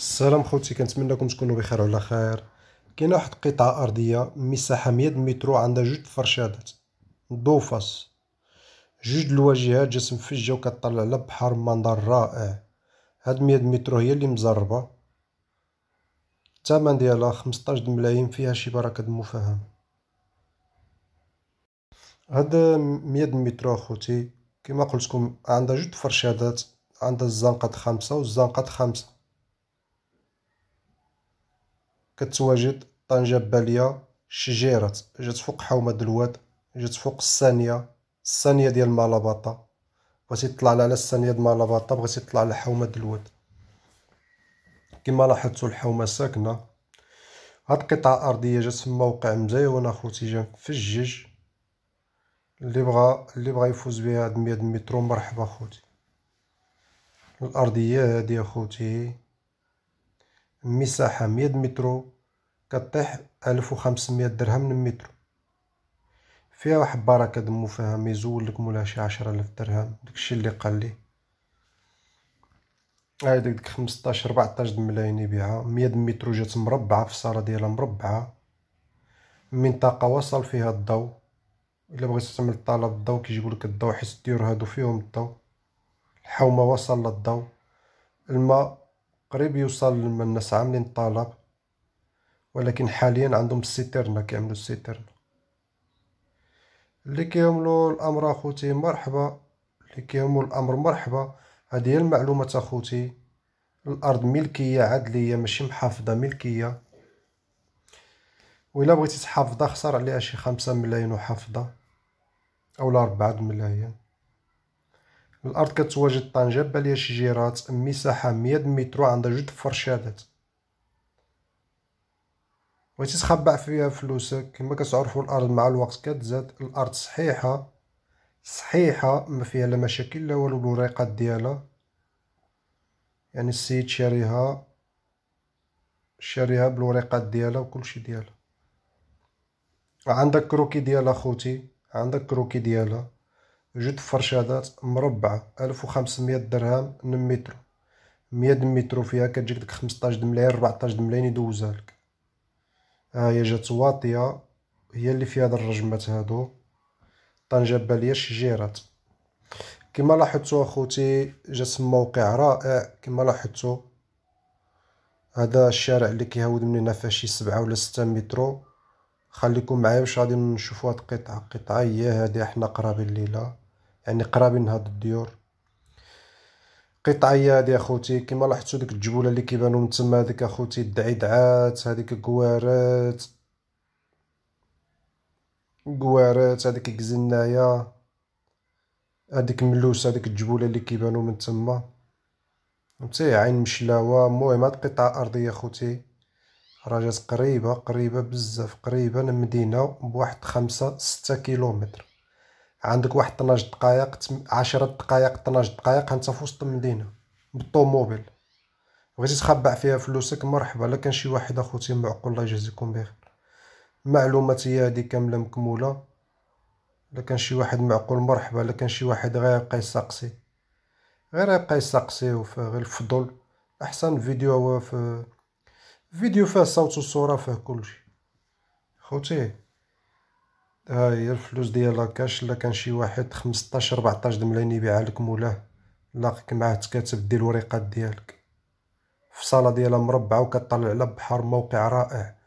السلام خوتي كنتمنىكم تكونوا بخير وعلى خير كاينه واحد القطعه ارضيه مساحه 100 متر عندها جوج فرشادات ضوفاس جوج الواجهات جات مفجه كطلع على بحر منظر رائع هاد 100 متر هي اللي مزربه الثمن ديالها 15 ملايين فيها شي بركه مفهم هاد 100 متر اخوتي كما قلت لكم عندها جوج فرشادات عندها الزنقه خمسة والزنقه خمسة كتواجد طنجة بالية شجيرة جات فوق حومة الواد جات فوق الثانية الثانية ديال مالاباطا بغيتي تطلع على الثانية ديال مالاباطا بغيتي تطلع على حومة الواد كما لاحظتو الحومة ساكنة هاد القطعة الأرضية جات في موقع مزيون أخوتي جا في الجيج اللي بغا اللي بغا يفوز بها هاد مية مترو مرحبا أخوتي الأرضية هادي أخوتي مساحة مية متر كطيح ألف وخمسمية درهم للمترو فيها واحد بركة دمو فيها ما لك مولاها شي عشرة درهم داكشي اللي قال لي هاي ديك خمسطاش ربعطاش ملايين يبيعها مية متر جات مربعة في الصالة ديالها مربعة منطقة وصل فيها الضوء إلا بغيت تعمل طلب الضوء كيجيبولك الضوء حيت دير هادو فيهم الضوء الحومة وصل للضوء الماء قريب يوصل لما الناس عاملين طلب ولكن حاليا عندهم السيترنا كيعملو السيترنا اللي كيعملو الامر اخوتي مرحبا اللي كيعملو الامر مرحبا هذه هي المعلومات اخوتي الارض ملكيه عدليه ماشي محافظه ملكيه وإلا بغيتي تحافظها خسر عليها شي خمسة ملايين وحافظة أولا ربعة ملايين الأرض كتواجد طنجة بالية شجيرات مساحة مية متر وعندها جوج فرشادات بغيتي تخبع فيها فلوسك كما كتعرفوا الأرض مع الوقت كتزاد الأرض صحيحة صحيحة ما فيها لا مشاكل لا والو الوريقات ديالها يعني السيد شاريها شاريها بالوريقات ديالها وكلشي ديالها عندك كروكي ديالها خوتي عندك كروكي ديالها جوج فرشادات مربعة ألف وخمسمية درهم نميترو مية مترو فيها كتجيك ديك خمسطاش دملاين ربعطاش دملاين يدوزهالك لك ها هي جات واطية هي اللي فيها هاد الرجمات هادو طنجة بالية شجيرات كما لاحظتو اخوتي جات موقع رائع كما لاحظتو هذا الشارع اللي كيهود من هنا فيه شي سبعة ولا ستة مترو خليكم معايا باش غادي نشوفوا هاد القطعه القطعه هي هادي حنا قرابين ليله يعني قرابين هاد الديور قطعيه هادي اخوتي كما لاحظتوا ديك الجبوله اللي كيبانوا من تما هذيك اخوتي الدعيدعات هذيك الكوارات الكوارات هذيك الكزنايه هذيك ملوس هذيك الجبوله اللي كيبانوا من تما فهمتي عين مشلاوه المهم هاد قطعه ارضيه اخوتي راه قريبه قريبه بزاف قريبه من المدينه بواحد خمسة ستة كيلومتر عندك واحد 12 دقائق 10 دقائق 12 دقائق انت في وسط المدينه بالطوموبيل بغيتي تخبع فيها فلوسك مرحبا لا كان شي واحد اخوتي معقول الله يجازيكم بخير معلومات هي هادي كامله مكموله لا كان شي واحد معقول مرحبا لا كان شي واحد غير يبقى يسقسي غير يبقى يسقسي وفي غير الفضل احسن فيديو هو في فيديو فيه الصوت وصوره فيه كلشي خوتي ها هي الفلوس ديال لاكاش لا كان شي واحد 15 14 ملايين يبيعها لك مولاه لاقيك معاه تكاتب دي الوريقات ديالك في صاله ديالها مربعه وكطلع على بحر موقع رائع